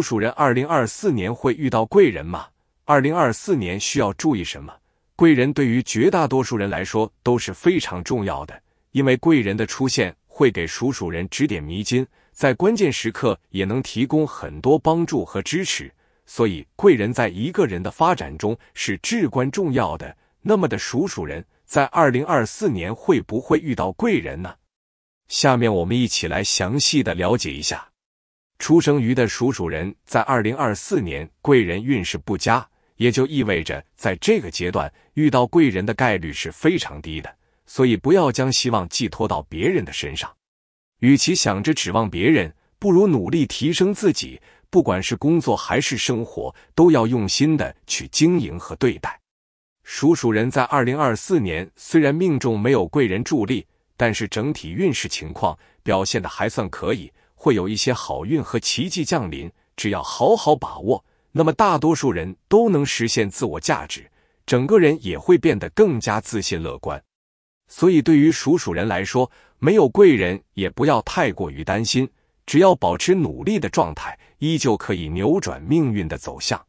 属鼠人2024年会遇到贵人吗？2024年需要注意什么？贵人对于绝大多数人来说都是非常重要的，因为贵人的出现会给属鼠人指点迷津，在关键时刻也能提供很多帮助和支持。所以，贵人在一个人的发展中是至关重要的。那么的属鼠人在2024年会不会遇到贵人呢？下面我们一起来详细的了解一下。出生于的属鼠人在二零二四年贵人运势不佳，也就意味着在这个阶段遇到贵人的概率是非常低的，所以不要将希望寄托到别人的身上。与其想着指望别人，不如努力提升自己。不管是工作还是生活，都要用心的去经营和对待。属鼠人在二零二四年虽然命中没有贵人助力，但是整体运势情况表现的还算可以。会有一些好运和奇迹降临，只要好好把握，那么大多数人都能实现自我价值，整个人也会变得更加自信乐观。所以，对于属鼠人来说，没有贵人也不要太过于担心，只要保持努力的状态，依旧可以扭转命运的走向。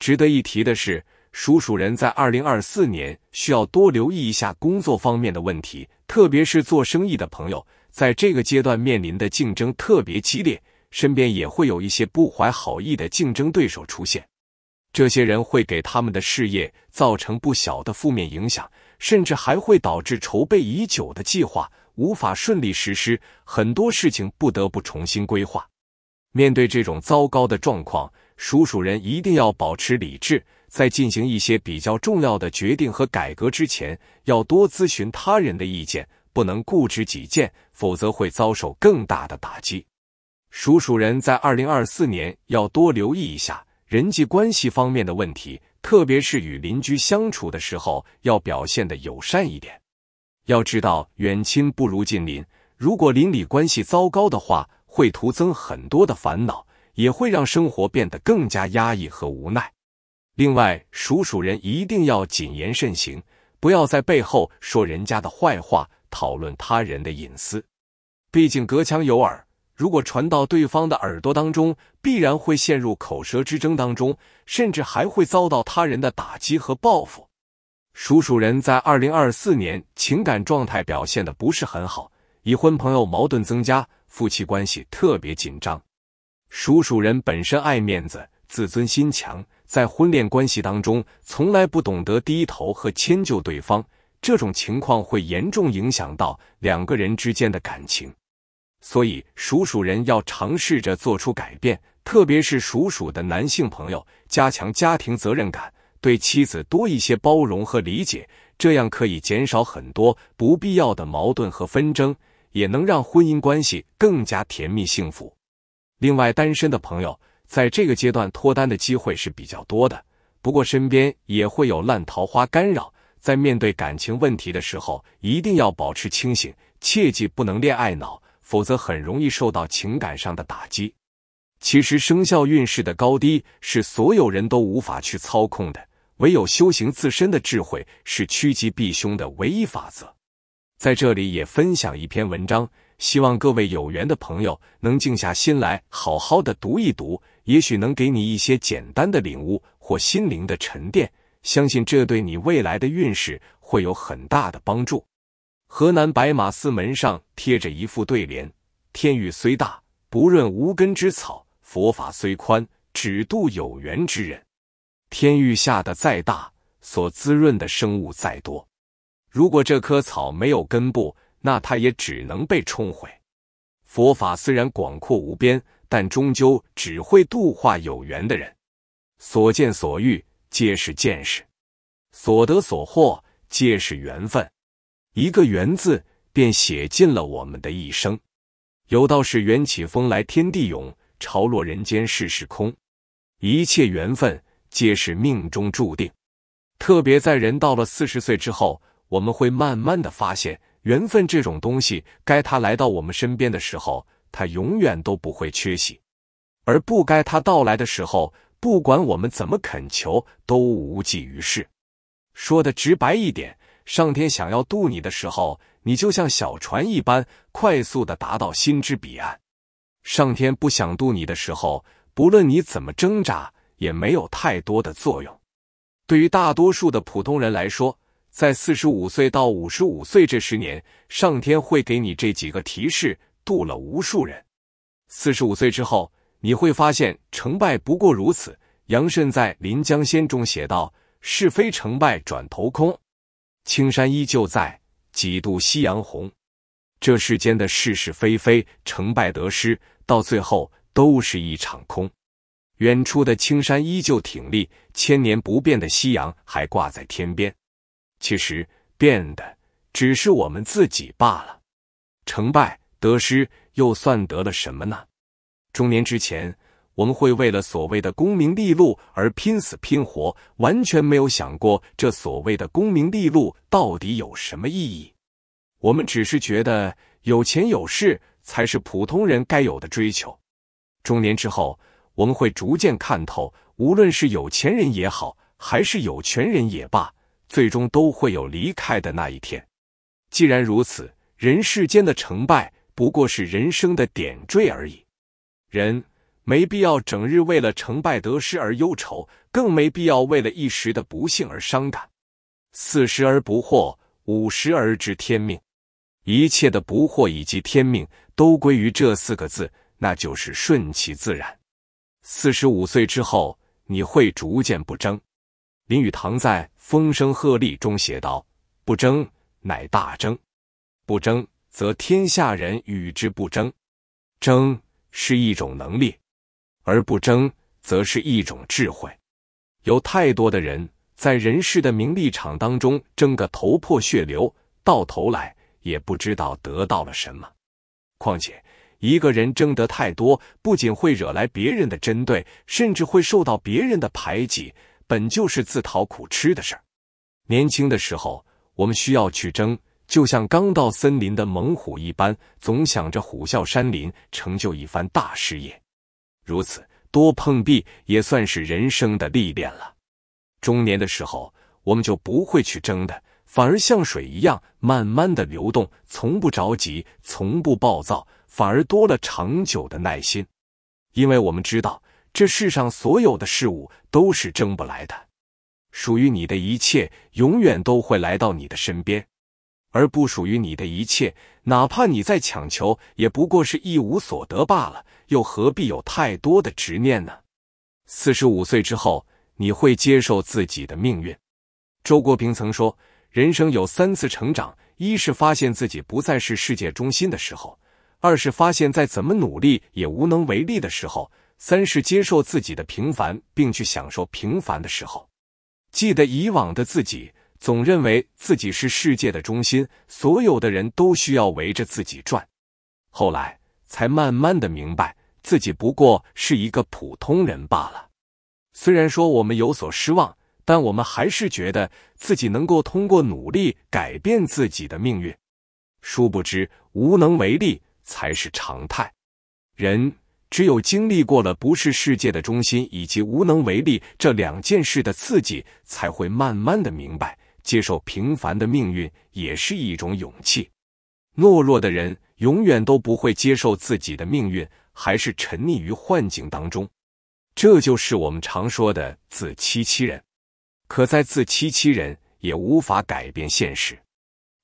值得一提的是，属鼠人在二零二四年需要多留意一下工作方面的问题，特别是做生意的朋友。在这个阶段面临的竞争特别激烈，身边也会有一些不怀好意的竞争对手出现。这些人会给他们的事业造成不小的负面影响，甚至还会导致筹备已久的计划无法顺利实施，很多事情不得不重新规划。面对这种糟糕的状况，属鼠人一定要保持理智，在进行一些比较重要的决定和改革之前，要多咨询他人的意见。不能固执己见，否则会遭受更大的打击。属鼠人在二零二四年要多留意一下人际关系方面的问题，特别是与邻居相处的时候，要表现的友善一点。要知道远亲不如近邻，如果邻里关系糟糕的话，会徒增很多的烦恼，也会让生活变得更加压抑和无奈。另外，属鼠人一定要谨言慎行，不要在背后说人家的坏话。讨论他人的隐私，毕竟隔墙有耳，如果传到对方的耳朵当中，必然会陷入口舌之争当中，甚至还会遭到他人的打击和报复。属鼠人在二零二四年情感状态表现的不是很好，已婚朋友矛盾增加，夫妻关系特别紧张。属鼠人本身爱面子，自尊心强，在婚恋关系当中，从来不懂得低头和迁就对方。这种情况会严重影响到两个人之间的感情，所以属鼠人要尝试着做出改变，特别是属鼠的男性朋友，加强家庭责任感，对妻子多一些包容和理解，这样可以减少很多不必要的矛盾和纷争，也能让婚姻关系更加甜蜜幸福。另外，单身的朋友在这个阶段脱单的机会是比较多的，不过身边也会有烂桃花干扰。在面对感情问题的时候，一定要保持清醒，切记不能恋爱脑，否则很容易受到情感上的打击。其实，生肖运势的高低是所有人都无法去操控的，唯有修行自身的智慧是趋吉避凶的唯一法则。在这里也分享一篇文章，希望各位有缘的朋友能静下心来好好的读一读，也许能给你一些简单的领悟或心灵的沉淀。相信这对你未来的运势会有很大的帮助。河南白马寺门上贴着一副对联：“天域虽大，不润无根之草；佛法虽宽，只渡有缘之人。”天域下的再大，所滋润的生物再多，如果这棵草没有根部，那它也只能被冲毁。佛法虽然广阔无边，但终究只会度化有缘的人，所见所遇。皆是见识，所得所获皆是缘分。一个“缘”字，便写尽了我们的一生。有道是“缘起风来天地涌，潮落人间世事空”。一切缘分皆是命中注定。特别在人到了四十岁之后，我们会慢慢的发现，缘分这种东西，该它来到我们身边的时候，它永远都不会缺席；而不该它到来的时候，不管我们怎么恳求，都无济于事。说的直白一点，上天想要渡你的时候，你就像小船一般，快速的达到心之彼岸；上天不想渡你的时候，不论你怎么挣扎，也没有太多的作用。对于大多数的普通人来说，在四十五岁到五十五岁这十年，上天会给你这几个提示，渡了无数人。四十五岁之后。你会发现，成败不过如此。杨慎在《临江仙》中写道：“是非成败转头空，青山依旧在，几度夕阳红。”这世间的是是非非、成败得失，到最后都是一场空。远处的青山依旧挺立，千年不变的夕阳还挂在天边。其实，变的只是我们自己罢了。成败得失，又算得了什么呢？中年之前，我们会为了所谓的功名利禄而拼死拼活，完全没有想过这所谓的功名利禄到底有什么意义。我们只是觉得有钱有势才是普通人该有的追求。中年之后，我们会逐渐看透，无论是有钱人也好，还是有权人也罢，最终都会有离开的那一天。既然如此，人世间的成败不过是人生的点缀而已。人没必要整日为了成败得失而忧愁，更没必要为了一时的不幸而伤感。四十而不惑，五十而知天命。一切的不惑以及天命，都归于这四个字，那就是顺其自然。四十五岁之后，你会逐渐不争。林语堂在《风声鹤唳》中写道：“不争，乃大争；不争，则天下人与之不争，争。”是一种能力，而不争则是一种智慧。有太多的人在人世的名利场当中争个头破血流，到头来也不知道得到了什么。况且一个人争得太多，不仅会惹来别人的针对，甚至会受到别人的排挤，本就是自讨苦吃的事儿。年轻的时候，我们需要去争。就像刚到森林的猛虎一般，总想着虎啸山林，成就一番大事业。如此多碰壁，也算是人生的历练了。中年的时候，我们就不会去争的，反而像水一样，慢慢的流动，从不着急，从不暴躁，反而多了长久的耐心。因为我们知道，这世上所有的事物都是争不来的，属于你的一切，永远都会来到你的身边。而不属于你的一切，哪怕你再强求，也不过是一无所得罢了。又何必有太多的执念呢？四十五岁之后，你会接受自己的命运。周国平曾说：“人生有三次成长，一是发现自己不再是世界中心的时候；二是发现再怎么努力也无能为力的时候；三是接受自己的平凡，并去享受平凡的时候。”记得以往的自己。总认为自己是世界的中心，所有的人都需要围着自己转。后来才慢慢的明白，自己不过是一个普通人罢了。虽然说我们有所失望，但我们还是觉得自己能够通过努力改变自己的命运。殊不知，无能为力才是常态。人只有经历过了不是世界的中心以及无能为力这两件事的刺激，才会慢慢的明白。接受平凡的命运也是一种勇气。懦弱的人永远都不会接受自己的命运，还是沉溺于幻境当中。这就是我们常说的自欺欺人。可在自欺欺人也无法改变现实。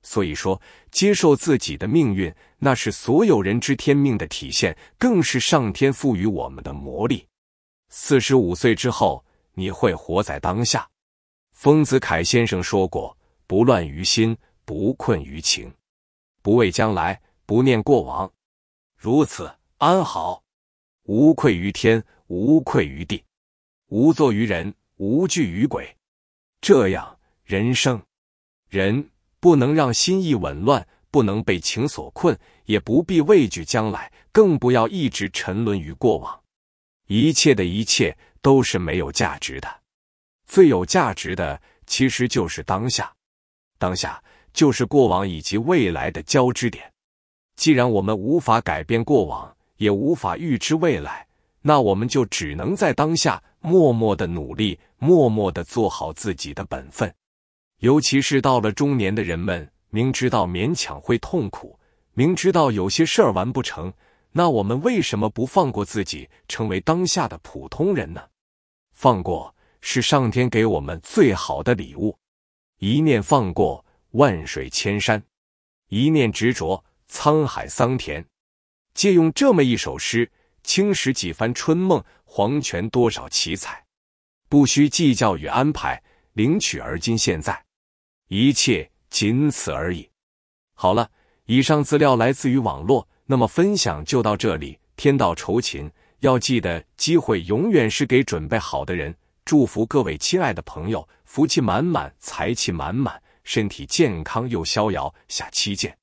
所以说，接受自己的命运，那是所有人知天命的体现，更是上天赋予我们的魔力。四十五岁之后，你会活在当下。丰子恺先生说过：“不乱于心，不困于情，不畏将来，不念过往，如此安好。无愧于天，无愧于地，无作于人，无惧于鬼。这样人生，人不能让心意紊乱，不能被情所困，也不必畏惧将来，更不要一直沉沦于过往。一切的一切都是没有价值的。”最有价值的其实就是当下，当下就是过往以及未来的交织点。既然我们无法改变过往，也无法预知未来，那我们就只能在当下默默的努力，默默的做好自己的本分。尤其是到了中年的人们，明知道勉强会痛苦，明知道有些事儿完不成，那我们为什么不放过自己，成为当下的普通人呢？放过。是上天给我们最好的礼物。一念放过，万水千山；一念执着，沧海桑田。借用这么一首诗：“青史几番春梦，黄泉多少奇才。”不需计较与安排，领取而今现在，一切仅此而已。好了，以上资料来自于网络，那么分享就到这里。天道酬勤，要记得，机会永远是给准备好的人。祝福各位亲爱的朋友，福气满满，财气满满，身体健康又逍遥。下期见。